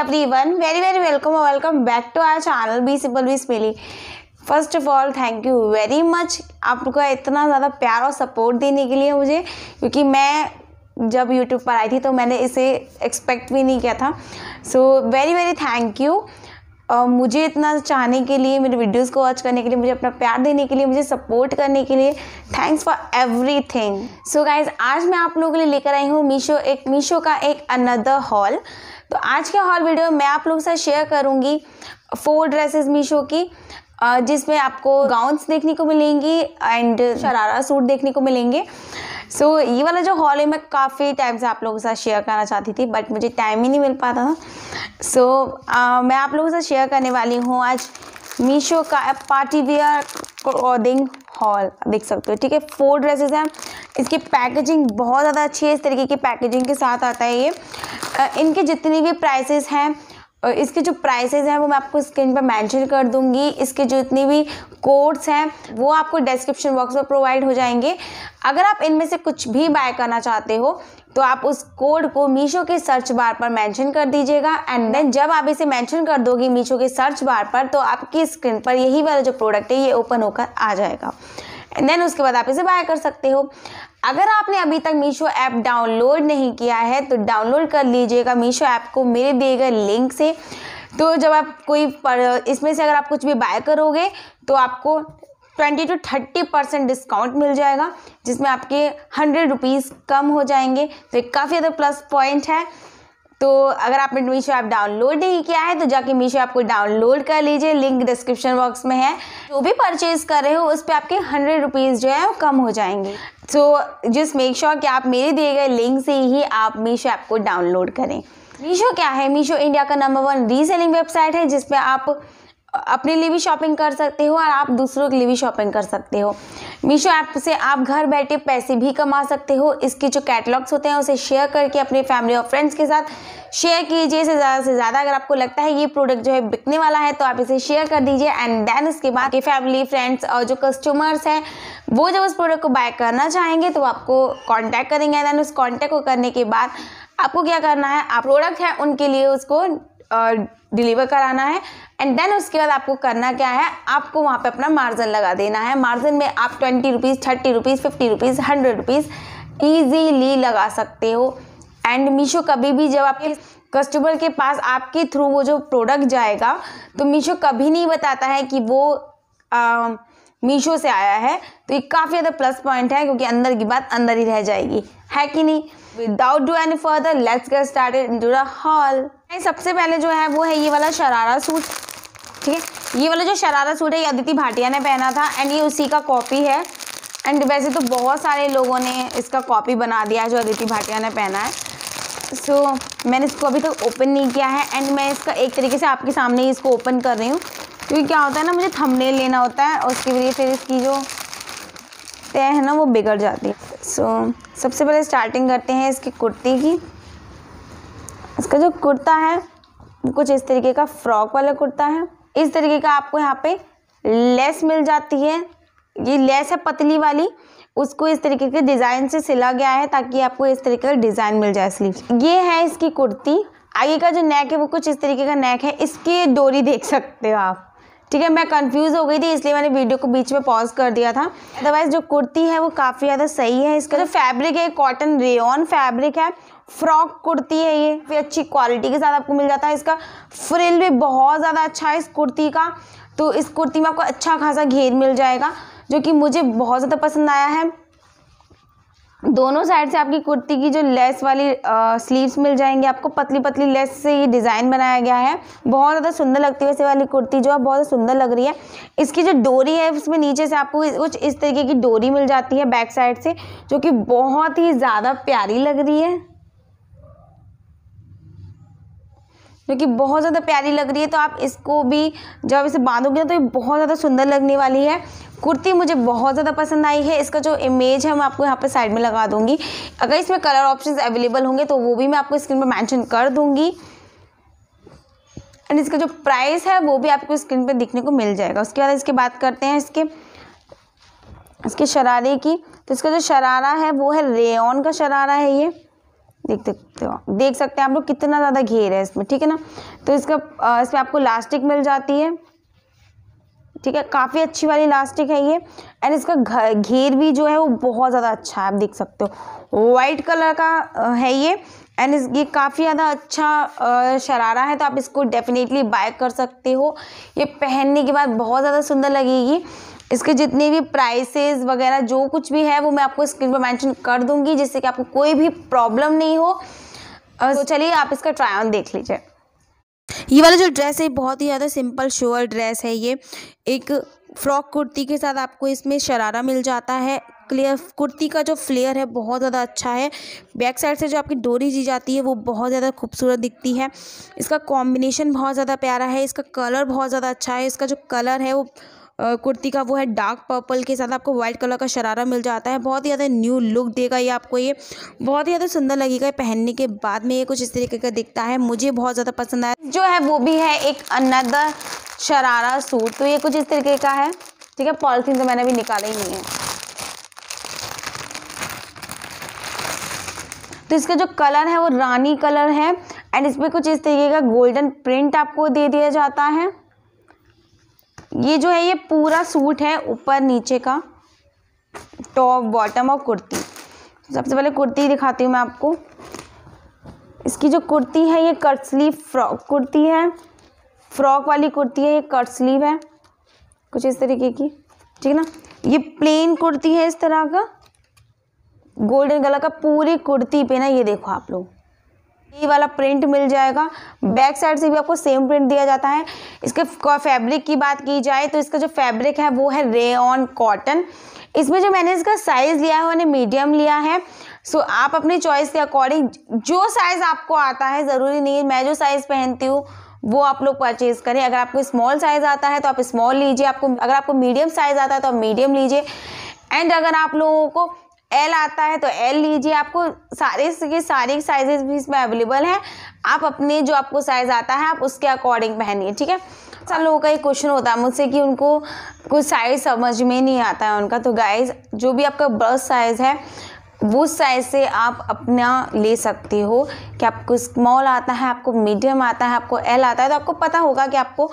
everyone very very welcome welcome back to to channel be be simple be first of all thank you very much आपका इतना ज़्यादा प्यार और support देने के लिए मुझे क्योंकि मैं जब यूट्यूब पर आई थी तो मैंने इसे एक्सपेक्ट भी नहीं किया था so very very thank you मुझे इतना चाहने के लिए मेरे वीडियोस को वॉच करने के लिए मुझे अपना प्यार देने के लिए मुझे सपोर्ट करने के लिए thanks for everything so guys आज मैं आप लोगों के लिए लेकर आई हूँ मीशो एक मीशो का एक अनदर हॉल तो आज के हॉल वीडियो मैं आप लोगों साथ शेयर करूँगी फोर ड्रेसेस मीशो की जिसमें आपको गाउन्स देखने को मिलेंगी एंड शरारा सूट देखने को मिलेंगे सो so, ये वाला जो हॉल है मैं काफ़ी टाइम से आप लोगों के साथ शेयर करना चाहती थी बट मुझे टाइम ही नहीं मिल पाता था सो so, मैं आप लोगों के साथ शेयर करने वाली हूँ आज मीशो का पार्टी वियर क्लोदिंग हॉल देख सकते हो ठीक है फोर ड्रेसेस हैं इसकी पैकेजिंग बहुत ज़्यादा अच्छी है इस तरीके की पैकेजिंग के साथ आता है ये इनके जितनी भी प्राइसेस हैं इसके जो प्राइसेस हैं वो मैं आपको स्क्रीन पर मेंशन कर दूंगी इसके जो इतनी भी कोड्स हैं वो आपको डिस्क्रिप्शन बॉक्स में प्रोवाइड हो जाएंगे अगर आप इनमें से कुछ भी बाय करना चाहते हो तो आप उस कोड को मीशो के सर्च बार पर मेंशन कर दीजिएगा एंड देन जब आप इसे मेंशन कर दोगे मीशो के सर्च बार पर तो आपकी स्क्रीन पर यही वाला जो प्रोडक्ट है ये ओपन होकर आ जाएगा एंड देन उसके बाद आप इसे बाय कर सकते हो अगर आपने अभी तक मीशो ऐप डाउनलोड नहीं किया है तो डाउनलोड कर लीजिएगा मीशो ऐप को मेरे दिए गए लिंक से तो जब आप कोई पर इसमें से अगर आप कुछ भी बाय करोगे तो आपको twenty two thirty percent discount मिल जाएगा जिसमें आपके हंड्रेड रुपीज़ कम हो जाएंगे तो एक काफ़ी ज़्यादा प्लस पॉइंट है तो अगर आपने मीशो ऐप डाउनलोड नहीं किया है तो जाके मीशो ऐप को डाउनलोड कर लीजिए लिंक डिस्क्रिप्शन बॉक्स में है जो भी परचेज कर रहे हो उस पर आपके हंड्रेड रुपीज़ जो है वो कम हो जाएंगे सो जस्ट मेक श्योर कि आप मेरे दिए गए लिंक से ही आप मीशो ऐप को डाउनलोड करें मीशो क्या है मीशो इंडिया का नंबर वन रीसेलिंग वेबसाइट है जिसमें आप अपने लिए भी शॉपिंग कर सकते हो और आप दूसरों के लिए भी शॉपिंग कर सकते हो मीशो ऐप से आप घर बैठे पैसे भी कमा सकते हो इसके जो कैटलॉग्स होते हैं उसे शेयर करके अपने फैमिली और फ्रेंड्स के साथ शेयर कीजिए इसे ज़्यादा से ज़्यादा अगर आपको लगता है ये प्रोडक्ट जो है बिकने वाला है तो आप इसे शेयर कर दीजिए एंड देन उसके बाद के फैमिली फ्रेंड्स और जो कस्टमर्स हैं वो जब उस प्रोडक्ट को बाय करना चाहेंगे तो आपको कॉन्टैक्ट करेंगे एंड देन उस कॉन्टैक्ट को करने के बाद आपको क्या करना है आप प्रोडक्ट है उनके लिए उसको डिलीवर कराना है एंड देन उसके बाद आपको करना क्या है आपको वहाँ पे अपना मार्जिन लगा देना है मार्जिन में आप twenty rupees thirty rupees fifty rupees hundred rupees easily लगा सकते हो एंड मीशो कभी भी जब आपके कस्टमर के पास आपके थ्रू वो जो प्रोडक्ट जाएगा तो मीशो कभी नहीं बताता है कि वो मीशो से आया है तो ये काफ़ी ज़्यादा प्लस पॉइंट है क्योंकि अंदर की बात अंदर ही रह जाएगी है कि नहीं without do any further let's get started to the haul सबसे पहले जो है वो है ये वाला शरारा सूट ठीक है ये वाला जो शरारा सूट है ये अदिति भाटिया ने पहना था एंड ये उसी का कॉपी है एंड वैसे तो बहुत सारे लोगों ने इसका कॉपी बना दिया है जो अदिति भाटिया ने पहना है सो so, मैंने इसको अभी तक ओपन नहीं किया है एंड मैं इसका एक तरीके से आपके सामने ही इसको ओपन कर रही हूँ क्योंकि क्या होता है ना मुझे थमने लेना होता है और उसके लिए फिर इसकी जो तय है ना वो बिगड़ जाती है सो so, सबसे पहले स्टार्टिंग करते हैं इसकी कुर्ती की इसका जो कुर्ता है कुछ इस तरीके का फ्रॉक वाला कुर्ता है इस तरीके का आपको यहाँ पे लेस मिल जाती है ये लेस है पतली वाली उसको इस तरीके के डिज़ाइन से सिला गया है ताकि आपको इस तरीके का डिज़ाइन मिल जाए स्लीव ये है इसकी कुर्ती आगे का जो नेक है वो कुछ इस तरीके का नेक है इसकी डोरी देख सकते हो आप ठीक है मैं कंफ्यूज हो गई थी इसलिए मैंने वीडियो को बीच में पॉज कर दिया था अदरवाइज जो कुर्ती है वो काफ़ी ज़्यादा सही है इसका जो फैब्रिक है कॉटन रेन फैब्रिक है फ्रॉक कुर्ती है ये भी अच्छी क्वालिटी के साथ आपको मिल जाता है इसका फ्रिल भी बहुत ज़्यादा अच्छा है इस कुर्ती का तो इस कुर्ती में आपको अच्छा खासा घेर मिल जाएगा जो कि मुझे बहुत ज़्यादा पसंद आया है दोनों साइड से आपकी कुर्ती की जो लेस वाली स्लीव्स मिल जाएंगे आपको पतली पतली लेस से ये डिज़ाइन बनाया गया है बहुत ज़्यादा सुंदर लगती है वैसे वाली कुर्ती जो है बहुत सुंदर लग रही है इसकी जो डोरी है उसमें नीचे से आपको कुछ इस तरीके की डोरी मिल जाती है बैक साइड से जो कि बहुत ही ज़्यादा प्यारी लग रही है जो कि बहुत ज़्यादा प्यारी लग रही है तो आप इसको भी जब इसे बांधोगे तो ये बहुत ज़्यादा सुंदर लगने वाली है कुर्ती मुझे बहुत ज़्यादा पसंद आई है इसका जो इमेज है मैं आपको यहाँ पर साइड में लगा दूँगी अगर इसमें कलर ऑप्शन अवेलेबल होंगे तो वो भी मैं आपको स्क्रीन पर मैंशन कर दूँगी एंड इसका जो प्राइस है वो भी आपको स्क्रीन पर दिखने को मिल जाएगा उसके बाद इसके बात करते हैं इसके इसके शरारे की तो इसका जो शरारा है वो है रेन का शरारा है ये देख सकते हो देख सकते हैं आप लोग कितना ज़्यादा घेर है इसमें ठीक है ना तो इसका इसमें आपको लास्टिक मिल जाती है ठीक है काफ़ी अच्छी वाली लास्टिक है ये एंड इसका घेर भी जो है वो बहुत ज़्यादा अच्छा है आप देख सकते हो वाइट कलर का है ये एंड इस ये काफ़ी ज़्यादा अच्छा शरारा है तो आप इसको डेफिनेटली बाय कर सकते हो ये पहनने के बाद बहुत ज़्यादा सुंदर लगेगी इसके जितने भी प्राइसेस वगैरह जो कुछ भी है वो मैं आपको स्क्रीन पर मेंशन कर दूंगी जिससे कि आपको कोई भी प्रॉब्लम नहीं हो तो चलिए आप इसका ट्राई ऑन देख लीजिए ये वाला जो ड्रेस है बहुत ही ज़्यादा सिंपल श्योर ड्रेस है ये एक फ्रॉक कुर्ती के साथ आपको इसमें शरारा मिल जाता है क्लियर कुर्ती का जो फ्लेयर है बहुत ज़्यादा अच्छा है बैक साइड से जो आपकी डोरी जी जाती है वो बहुत ज़्यादा खूबसूरत दिखती है इसका कॉम्बिनेशन बहुत ज़्यादा प्यारा है इसका कलर बहुत ज़्यादा अच्छा है इसका जो कलर है वो कुर्ती का वो है डार्क पर्पल के साथ आपको व्हाइट कलर का शरारा मिल जाता है बहुत ही ज़्यादा न्यू लुक देगा ये आपको ये बहुत ही ज़्यादा सुंदर लगेगा पहनने के बाद में ये कुछ इस तरीके का दिखता है मुझे बहुत ज़्यादा पसंद आया जो है वो भी है एक अनदर शरारा सूट तो ये कुछ इस तरीके का है ठीक है पॉलिथीन तो मैंने अभी निकाला ही नहीं है तो इसका जो कलर है वो रानी कलर है एंड इसमें कुछ इस तरीके का गोल्डन प्रिंट आपको दे दिया जाता है ये जो है ये पूरा सूट है ऊपर नीचे का टॉप बॉटम और कुर्ती सबसे पहले कुर्ती दिखाती हूँ मैं आपको इसकी जो कुर्ती है ये कट स्लीव फ्रॉक कुर्ती है फ्रॉक वाली कुर्ती है ये कट स्लीव है कुछ इस तरीके की ठीक है ना ये प्लेन कुर्ती है इस तरह का गोल्डन कलर का पूरी कुर्ती पे ना ये देखो आप लोग ये वाला प्रिंट मिल जाएगा बैक साइड से भी आपको सेम प्रिंट दिया जाता है इसके फैब्रिक की बात की जाए तो इसका जो फैब्रिक है वो है ऑन कॉटन इसमें जो मैंने इसका साइज़ लिया है मैंने मीडियम लिया है सो आप अपने चॉइस के अकॉर्डिंग जो साइज़ आपको आता है ज़रूरी नहीं है मैं जो साइज़ पहनती हूँ वो आप लोग परचेज़ करें अगर आपको स्मॉल साइज़ आता है तो आप स्मॉल लीजिए आपको अगर आपको मीडियम साइज़ आता है तो आप मीडियम लीजिए एंड अगर आप लोगों को एल आता है तो एल लीजिए आपको सारे के सारे साइजेस भी इसमें अवेलेबल हैं आप अपने जो आपको साइज़ आता है आप उसके अकॉर्डिंग पहनिए ठीक है सब लोगों का एक क्वेश्चन होता है मुझसे कि उनको कुछ साइज़ समझ में नहीं आता है उनका तो गाइज जो भी आपका बर्थ साइज़ है वो साइज़ से आप अपना ले सकते हो कि आपको स्मॉल आता है आपको मीडियम आता है आपको एल आता है तो आपको पता होगा कि आपको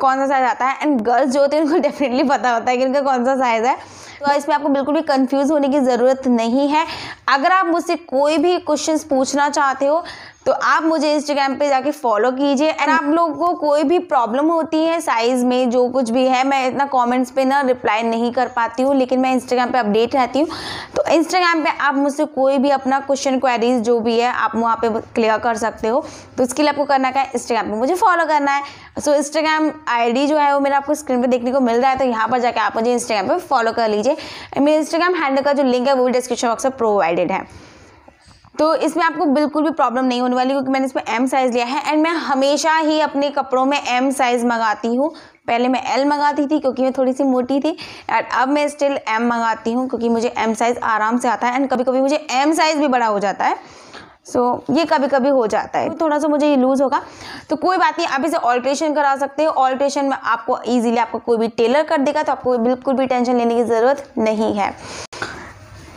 कौन सा साइज़ आता है एंड गर्ल्स जो होते हैं उनको डेफिनेटली पता होता है कि इनका कौन सा साइज़ है तो इसमें आपको बिल्कुल भी कंफ्यूज होने की ज़रूरत नहीं है अगर आप मुझसे कोई भी क्वेश्चन पूछना चाहते हो तो आप मुझे इंस्टाग्राम पे जाके फॉलो कीजिए एंड आप लोगों को कोई भी प्रॉब्लम होती है साइज़ में जो कुछ भी है मैं इतना कमेंट्स पे ना रिप्लाई नहीं कर पाती हूँ लेकिन मैं इंस्टाग्राम पे अपडेट रहती हूँ तो इंस्टाग्राम पे आप मुझसे कोई भी अपना क्वेश्चन क्वेरीज जो भी है आप वहाँ पे क्लियर कर सकते हो तो उसके लिए आपको करना क्या है इंस्टाग्राम पर मुझे फॉलो करना है सो इंस्टाग्राम आई जो है वो मेरा आपको स्क्रीन पर देखने को मिल रहा है तो यहाँ पर जाकर आप मुझे इंस्टाग्राम पर फॉलो कर लीजिए मेरे इंस्टाग्राम हैंडल का जो लिंक है वो भी डिस्क्रिप्शन बॉक्स में प्रोवाइडेड है तो इसमें आपको बिल्कुल भी प्रॉब्लम नहीं होने वाली क्योंकि मैंने इसमें एम साइज़ लिया है एंड मैं हमेशा ही अपने कपड़ों में एम साइज़ मंगाती हूँ पहले मैं एल मंगाती थी क्योंकि मैं थोड़ी सी मोटी थी एंड अब मैं स्टिल एम मंगाती हूँ क्योंकि मुझे एम साइज़ आराम से आता है एंड कभी कभी मुझे एम साइज़ भी बड़ा हो जाता है सो so, ये कभी कभी हो जाता है थोड़ा सा मुझे ये लूज़ होगा तो कोई बात नहीं आप इसे ऑल्ट्रेशन करा सकते हो ऑल्ट्रेशन में आपको इजीली आपको कोई भी टेलर कर देगा तो आपको बिल्कुल भी टेंशन लेने की ज़रूरत नहीं है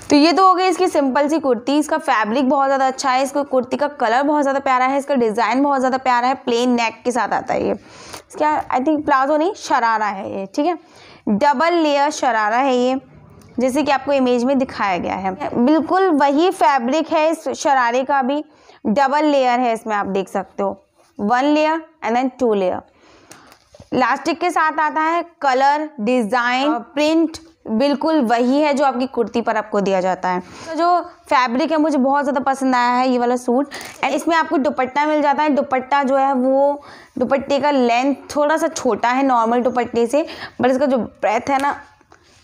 तो ये तो हो गई इसकी सिंपल सी कुर्ती इसका फैब्रिक बहुत ज़्यादा अच्छा है इसको कुर्ती का कलर बहुत ज़्यादा प्यारा है इसका डिज़ाइन बहुत ज़्यादा प्यारा है प्लेन नेक के साथ आता है ये इसका आई थिंक प्लाजो नहीं शरारा है ये ठीक है डबल लेयर शरारा है ये जैसे कि आपको इमेज में दिखाया गया है बिल्कुल वही फैब्रिक है इस शरारे का भी डबल लेयर है इसमें आप देख सकते हो one layer and then two layer elastic के साथ आता है कलर डिज़ाइन प्रिंट बिल्कुल वही है जो आपकी कुर्ती पर आपको दिया जाता है तो जो फैब्रिक है मुझे बहुत ज़्यादा पसंद आया है ये वाला सूट एंड इसमें आपको दुपट्टा मिल जाता है दुपट्टा जो है वो दुपट्टे का लेंथ थोड़ा सा छोटा है नॉर्मल दुपट्टे से बट इसका जो ब्रेथ है ना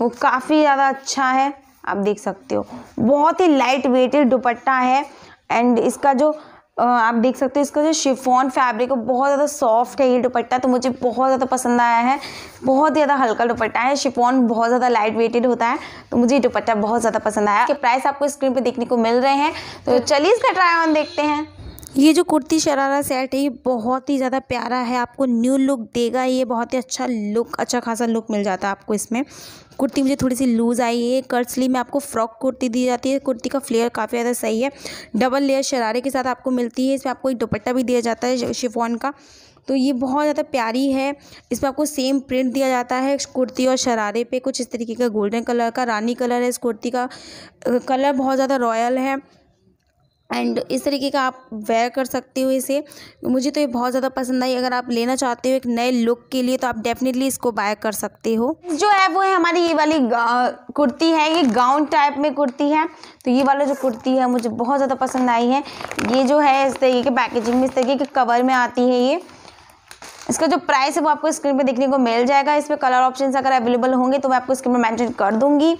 वो काफ़ी ज़्यादा अच्छा है आप देख सकते हो बहुत ही लाइट वेटेड दुपट्टा है एंड इसका जो आप देख सकते हो इसका जो शिफॉन फैब्रिक है बहुत ज़्यादा सॉफ्ट है ये दुपट्टा तो मुझे बहुत ज़्यादा पसंद आया है बहुत ज़्यादा हल्का दुपट्टा है शिफॉन बहुत ज़्यादा लाइट वेटेड होता है तो मुझे ये दुपट्टा बहुत ज़्यादा पसंद आया कि प्राइस आपको स्क्रीन पर देखने को मिल रहे हैं तो चलिए इसका ट्राई ऑन देखते हैं ये जो कुर्ती शरारा सेट है ये बहुत ही ज़्यादा प्यारा है आपको न्यू लुक देगा ये बहुत ही अच्छा लुक अच्छा खासा लुक मिल जाता है आपको इसमें कुर्ती मुझे थोड़ी सी लूज़ आई है कर्सली में आपको फ्रॉक कुर्ती दी जाती है कुर्ती का फ्लेयर काफ़ी ज़्यादा सही है डबल लेयर शरारे के साथ आपको मिलती है इसमें आपको एक दुपट्टा भी दिया जाता है शिफॉन का तो ये बहुत ज़्यादा प्यारी है इसमें आपको सेम प्रिंट दिया जाता है कुर्ती और शरारे पे कुछ इस तरीके का गोल्डन कलर का रानी कलर है इस कुर्ती का कलर बहुत ज़्यादा रॉयल है एंड इस तरीके का आप वेयर कर सकते हो इसे मुझे तो ये बहुत ज़्यादा पसंद आई अगर आप लेना चाहते हो एक नए लुक के लिए तो आप डेफिनेटली इसको बाय कर सकते हो जो है वो है हमारी ये वाली कुर्ती है ये गाउन टाइप में कुर्ती है तो ये वाला जो कुर्ती है मुझे बहुत ज़्यादा पसंद आई है ये जो है इस तरीके के पैकेजिंग में इस तरीके के कवर में आती है ये इसका जो प्राइस है वो आपको स्क्रीन पर देखने को मिल जाएगा इसमें कलर ऑप्शन अगर अवेलेबल होंगे तो मैं आपको स्क्रीन पर मैंशन कर दूँगी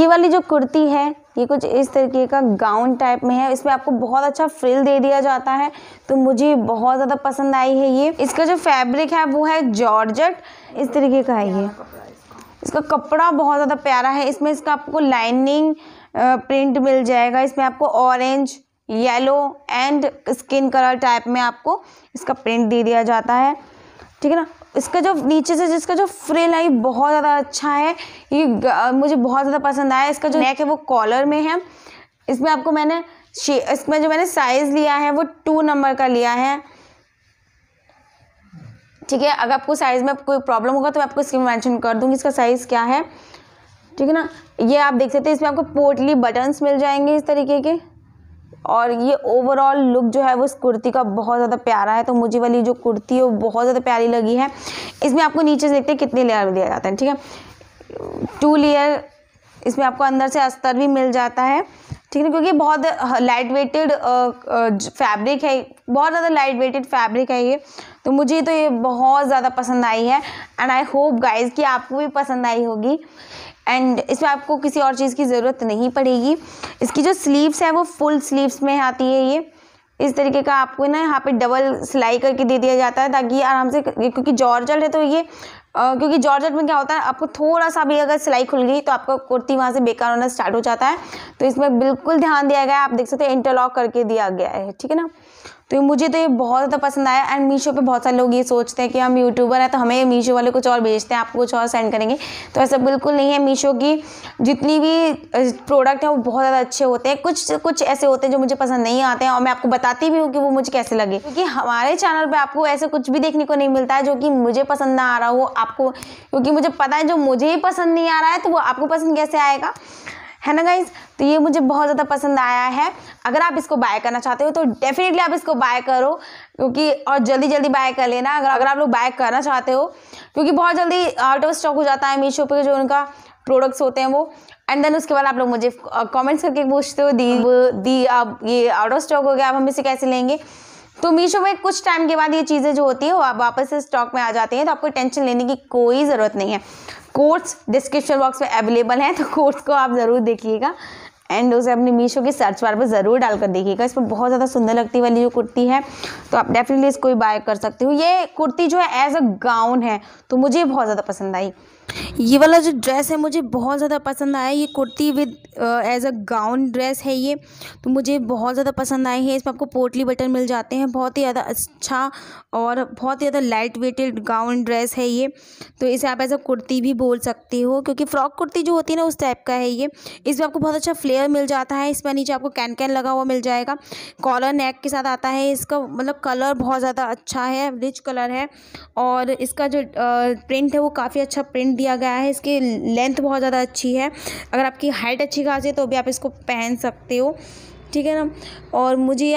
ये वाली जो कुर्ती है ये कुछ इस तरीके का गाउन टाइप में है इसमें आपको बहुत अच्छा फ्रिल दे दिया जाता है तो मुझे बहुत ज़्यादा पसंद आई है ये इसका जो फैब्रिक है वो है जॉर्जट इस तरीके का है ये इसका कपड़ा बहुत ज़्यादा प्यारा है इसमें इसका आपको लाइनिंग प्रिंट मिल जाएगा इसमें आपको orange yellow and skin colour type में आपको इसका प्रिंट दे दिया जाता है ठीक है ना इसका जो नीचे से जिसका जो फ्रिल है ये बहुत ज़्यादा अच्छा है ये मुझे बहुत ज़्यादा पसंद आया इसका जो नेक है वो कॉलर में है इसमें आपको मैंने इसमें जो मैंने साइज़ लिया है वो टू नंबर का लिया है ठीक है अगर आपको साइज़ में कोई प्रॉब्लम होगा तो मैं आपको इसकी मैंशन कर दूंगी इसका साइज़ क्या है ठीक है ना ये आप देख सकते हैं इसमें आपको पोर्टली बटन्स मिल जाएंगे इस तरीके के और ये ओवरऑल लुक जो है वो इस कुर्ती का बहुत ज़्यादा प्यारा है तो मुझे वाली जो कुर्ती है वो बहुत ज़्यादा प्यारी लगी है इसमें आपको नीचे से देखते हैं कितने लेयर दिया जाता है ठीक है टू लेयर इसमें आपको अंदर से अस्तर भी मिल जाता है ठीक है क्योंकि बहुत लाइट वेटेड फैब्रिक है बहुत ज़्यादा लाइट वेटेड फैब्रिक है ये तो मुझे तो ये बहुत ज़्यादा पसंद आई है एंड आई होप गाइज कि आपको भी पसंद आई होगी एंड इसमें आपको किसी और चीज़ की ज़रूरत नहीं पड़ेगी इसकी जो स्लीव्स हैं वो फुल स्लीव्स में आती है ये इस तरीके का आपको ना यहाँ पे डबल सिलाई करके दे दिया जाता है ताकि आराम से क्योंकि जॉर्जट है तो ये आ, क्योंकि जॉर्जट में क्या होता है आपको थोड़ा सा भी अगर सिलाई खुल गई तो आपका कुर्ती वहाँ से बेकार होना स्टार्ट हो जाता है तो इसमें बिल्कुल ध्यान दिया गया है आप देख सकते हो इंटरलॉक करके दिया गया है ठीक है ना तो मुझे तो ये बहुत ज़्यादा पसंद आया एंड मीशो पे बहुत सारे लोग ये सोचते हैं कि हम यूट्यूबर हैं तो हमें मीशो वाले कुछ और भेजते हैं आपको कुछ और सेंड करेंगे तो ऐसा बिल्कुल नहीं है मीशो की जितनी भी प्रोडक्ट है वो बहुत ज़्यादा अच्छे होते हैं कुछ कुछ ऐसे होते हैं जो मुझे पसंद नहीं आते हैं और मैं आपको बताती भी हूँ कि वो मुझे कैसे लगे क्योंकि हमारे चैनल पर आपको ऐसे कुछ भी देखने को नहीं मिलता है जो कि मुझे पसंद ना आ रहा हो आपको क्योंकि मुझे पता है जो मुझे ही पसंद नहीं आ रहा है तो वो आपको पसंद कैसे आएगा है ना गाइज तो ये मुझे बहुत ज़्यादा पसंद आया है अगर आप इसको बाय करना चाहते हो तो डेफिनेटली आप इसको बाय करो क्योंकि और जल्दी जल्दी बाय कर लेना अगर अगर आप लोग बाय करना चाहते हो क्योंकि बहुत जल्दी आउट ऑफ स्टॉक हो जाता है मीशो पर जो उनका प्रोडक्ट्स होते हैं वो एंड देन उसके बाद आप लोग मुझे कॉमेंट्स करके पूछते हो दी दी आप ये आउट ऑफ स्टॉक हो गया आप हम इसे कैसे लेंगे तो मीशो में कुछ टाइम के बाद ये चीज़ें जो होती है वो आप वापस से स्टॉक में आ जाती हैं तो आपको टेंशन लेने की कोई ज़रूरत नहीं है कोर्स डिस्क्रिप्शन बॉक्स में अवेलेबल है तो कोर्स को आप ज़रूर देखिएगा एंड उसे अपने मीशो की सर्च बार पर ज़रूर डालकर देखिएगा इसमें बहुत ज़्यादा सुंदर लगती वाली जो कुर्ती है तो आप डेफिनेटली इसको ही बाय कर सकते हो ये कुर्ती जो है एज अ गाउन है तो मुझे बहुत ज़्यादा पसंद आई ये वाला जो ड्रेस है मुझे बहुत ज़्यादा पसंद आया ये kurti with as a gown dress है ये तो मुझे बहुत ज़्यादा पसंद आई है इसमें आपको पोटली बटन मिल जाते हैं बहुत ही ज़्यादा अच्छा और बहुत ही ज़्यादा लाइट वेटेड गाउन ड्रेस है ये तो इसे आप एज अ कुर्ती भी बोल सकते हो क्योंकि फ़्रॉक कुर्ती जो होती है ना उस टाइप का है ये इसमें आपको बहुत अच्छा फ्लेयर मिल जाता है इसमें नीचे आपको कैन कैन लगा हुआ मिल जाएगा कॉलर नेक के साथ आता है इसका मतलब कलर बहुत ज़्यादा अच्छा है रिच कलर है और इसका जो प्रिंट है वो काफ़ी अच्छा प्रिंट दिया गया है इसकी लेंथ बहुत ज़्यादा अच्छी है अगर आपकी हाइट अच्छी खासी है तो भी आप इसको पहन सकते हो ठीक है ना और मुझे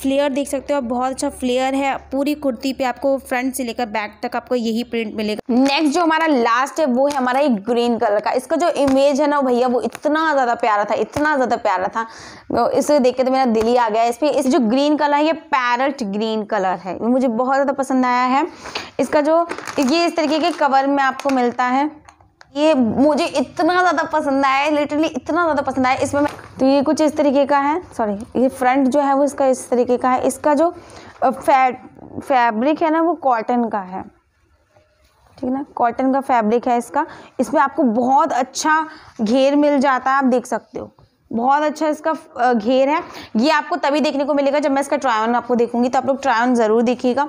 फ्लेयर देख सकते हो आप बहुत अच्छा फ्लेयर है पूरी कुर्ती पे आपको फ्रंट से लेकर बैक तक आपको यही प्रिंट मिलेगा नेक्स्ट जो हमारा लास्ट है वो है हमारा ये ग्रीन कलर का इसका जो इमेज है ना भैया वो इतना ज़्यादा प्यारा था इतना ज़्यादा प्यारा था इसे देख के तो मेरा दिल ही आ गया इस पर इस जो ग्रीन कलर है ये पैरट ग्रीन कलर है मुझे बहुत ज़्यादा पसंद आया है इसका जो ये इस तरीके के कवर में आपको मिलता है ये मुझे इतना ज़्यादा पसंद आया लिटरली इतना ज़्यादा पसंद आया इसमें मैं तो ये कुछ इस तरीके का है सॉरी ये फ्रंट जो है वो इसका इस तरीके का है इसका जो फैट फैब्रिक है ना वो कॉटन का है ठीक है ना कॉटन का फैब्रिक है इसका इसमें आपको बहुत अच्छा घेर मिल जाता है आप देख सकते हो बहुत अच्छा इसका घेर है ये आपको तभी देखने को मिलेगा जब मैं इसका ट्रायन आपको देखूंगी तो आप लोग ट्रायन ज़रूर देखिएगा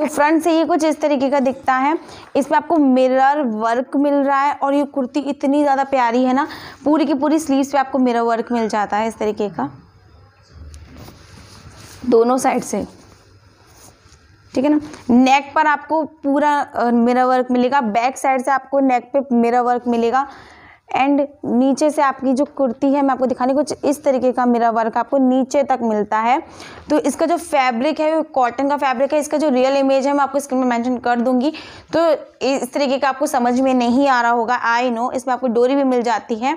तो फ्रंट से ये कुछ इस तरीके का दिखता है इसमें आपको मिरर वर्क मिल रहा है और ये कुर्ती इतनी ज़्यादा प्यारी है ना पूरी की पूरी स्लीव्स पे आपको मिरर वर्क मिल जाता है इस तरीके का दोनों साइड से ठीक है ना नेक पर आपको पूरा मिरर वर्क मिलेगा बैक साइड से आपको नेक पे मिरर वर्क मिलेगा एंड नीचे से आपकी जो कुर्ती है मैं आपको दिखाने कुछ इस तरीके का मेरा वर्क आपको नीचे तक मिलता है तो इसका जो फैब्रिक है वो कॉटन का फैब्रिक है इसका जो रियल इमेज है मैं आपको स्क्रीन में मेंशन कर दूंगी तो इस तरीके का आपको समझ में नहीं आ रहा होगा आई नो इसमें आपको डोरी भी मिल जाती है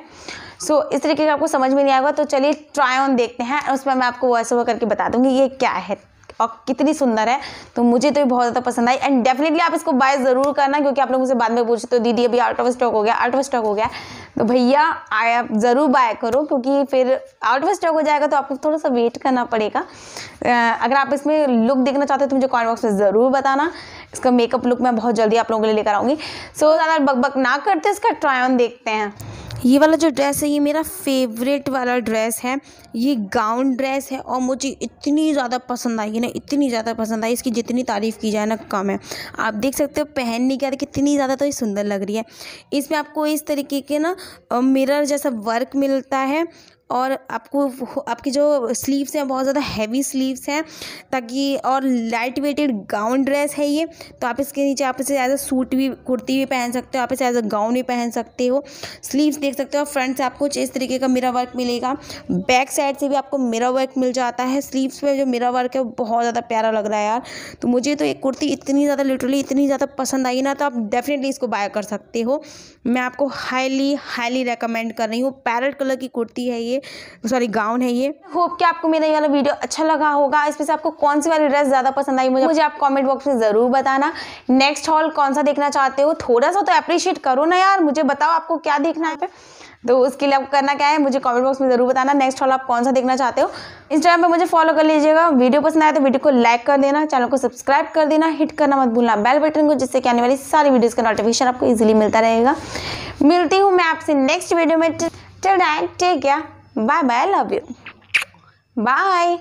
सो so, इस तरीके का आपको समझ में नहीं आएगा तो चलिए ट्राई ऑन देखते हैं उसमें मैं आपको वॉइस ओवर करके बता दूंगी ये क्या है और कितनी सुंदर है तो मुझे तो बहुत ज़्यादा पसंद आई एंड डेफिनेटली आप इसको बाय ज़रूर करना क्योंकि आप लोग मुझे बाद में पूछते तो दीदी अभी आउट ऑफ स्टॉक हो गया आउट ऑफ स्टॉक हो गया तो भैया आप ज़रूर बाय करो क्योंकि फिर आउट ऑफ स्टॉक हो जाएगा तो आपको थोड़ा सा वेट करना पड़ेगा अगर आप इसमें लुक देखना चाहते हो तो मुझे कॉमेंट बॉक्स में ज़रूर बताना इसका मेकअप लुक मैं बहुत जल्दी आप लोगों के लिए लेकर आऊँगी सो ज़्यादा बकबक ना करते इसका ट्राई ऑन देखते हैं ये वाला जो ड्रेस है ये मेरा फेवरेट वाला ड्रेस है ये गाउन ड्रेस है और मुझे इतनी ज़्यादा पसंद आई है ना इतनी ज़्यादा पसंद आई इसकी जितनी तारीफ़ की जाए ना कम है आप देख सकते हो पहनने के बाद कितनी ज़्यादा तो ये सुंदर लग रही है इसमें आपको इस तरीके के ना मिरर जैसा वर्क मिलता है और आपको आपकी जो स्लीव्स हैं बहुत ज़्यादा हैवी स्लीव्स हैं ताकि और लाइट वेटेड गाउन ड्रेस है ये तो आप इसके नीचे आप इसे एज अ सूट भी कुर्ती भी पहन सकते हो आप इसे एज अ गाउन भी पहन सकते हो स्लीव्स देख सकते हो फ्रंट से आपको इस तरीके का मेरा वर्क मिलेगा बैक साइड से भी आपको मेरा वर्क मिल जाता है स्लीव्स पर जो मेरा वर्क है वो बहुत ज़्यादा प्यारा लग रहा है यार तो मुझे तो एक कुर्ती इतनी ज़्यादा लिटरली इतनी ज़्यादा पसंद आई ना तो आप डेफिनेटली इसको बाय कर सकते हो मैं आपको हाईली हाईली रिकमेंड कर रही हूँ पैरट कलर की कुर्ती है ये सॉरी गाउन है ये होप कि आपको मेरा ये वाला वीडियो अच्छा लगा होगा इसमें से आपको कौन सी वाली ड्रेस ज़्यादा पसंद आई मुझे मुझे आप कमेंट बॉक्स में ज़रूर बताना नेक्स्ट हॉल कौन सा देखना चाहते हो थोड़ा सा तो अप्रिशिएट करो ना यार मुझे बताओ आपको क्या देखना है तो उसके लिए आपको करना क्या है मुझे कमेंट बॉक्स में ज़रूर बताना नेक्स्ट हॉल आप कौन सा देखना चाहते हो इंस्टाग्राम पे मुझे फॉलो कर लीजिएगा वीडियो पसंद आया तो वीडियो को लाइक कर देना चैनल को सब्सक्राइब कर देना हिट करना मत भूलना बेल बटन को जिससे कि आने वाली सारी वीडियोज़ का नोटिफिकेशन आपको ईजिली मिलता रहेगा मिलती हूँ मैं आपसे नेक्स्ट वीडियो में take care Bye bye. I love you. Bye.